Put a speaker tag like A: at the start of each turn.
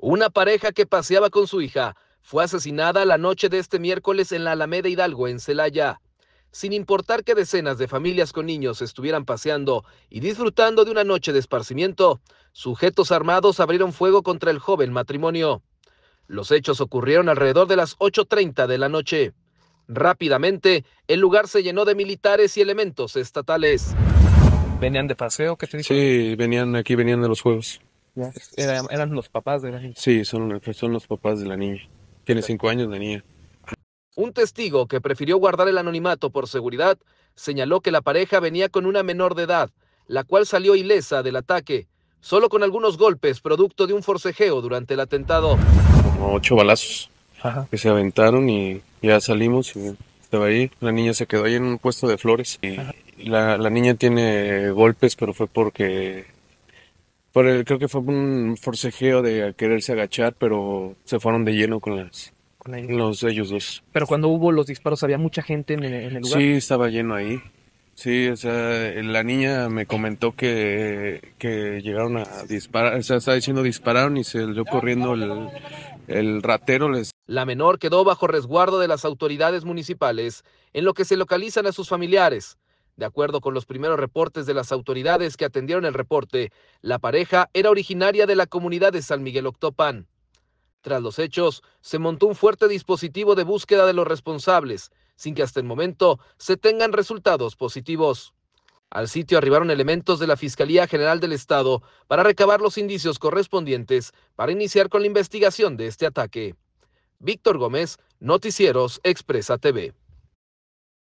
A: Una pareja que paseaba con su hija fue asesinada la noche de este miércoles en la Alameda Hidalgo, en Celaya. Sin importar que decenas de familias con niños estuvieran paseando y disfrutando de una noche de esparcimiento, sujetos armados abrieron fuego contra el joven matrimonio. Los hechos ocurrieron alrededor de las 8.30 de la noche. Rápidamente, el lugar se llenó de militares y elementos estatales. ¿Venían de paseo? ¿Qué te
B: dijo? Sí, venían aquí, venían de los juegos
A: eran los papás de la
B: niña. Sí, son, son los papás de la niña. Tiene cinco años la niña.
A: Un testigo que prefirió guardar el anonimato por seguridad señaló que la pareja venía con una menor de edad, la cual salió ilesa del ataque, solo con algunos golpes producto de un forcejeo durante el atentado.
B: Como ocho balazos que se aventaron y ya salimos y estaba ahí. La niña se quedó ahí en un puesto de flores. Y la niña tiene golpes, pero fue porque por el, creo que fue un forcejeo de quererse agachar, pero se fueron de lleno con las ellos. Los, ellos dos.
A: Pero cuando hubo los disparos, ¿había mucha gente en el, lugar? Sí,
B: estaba lleno ahí. Sí, o la niña me comentó que, llegaron a disparar, o sea, está diciendo dispararon y se dio corriendo el, el ratero. Les...
A: La menor quedó bajo resguardo de las autoridades municipales, en lo que se localizan a sus familiares. De acuerdo con los primeros reportes de las autoridades que atendieron el reporte, la pareja era originaria de la comunidad de San Miguel Octopan. Tras los hechos, se montó un fuerte dispositivo de búsqueda de los responsables, sin que hasta el momento se tengan resultados positivos. Al sitio arribaron elementos de la Fiscalía General del Estado para recabar los indicios correspondientes para iniciar con la investigación de este ataque. Víctor Gómez, Noticieros Expresa TV.